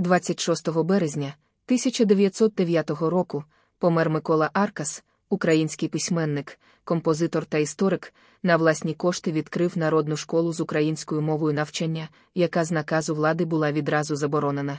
26 березня 1909 року помер Микола Аркас, український письменник, композитор та історик, на власні кошти відкрив народну школу з українською мовою навчання, яка з наказу влади була відразу заборонена.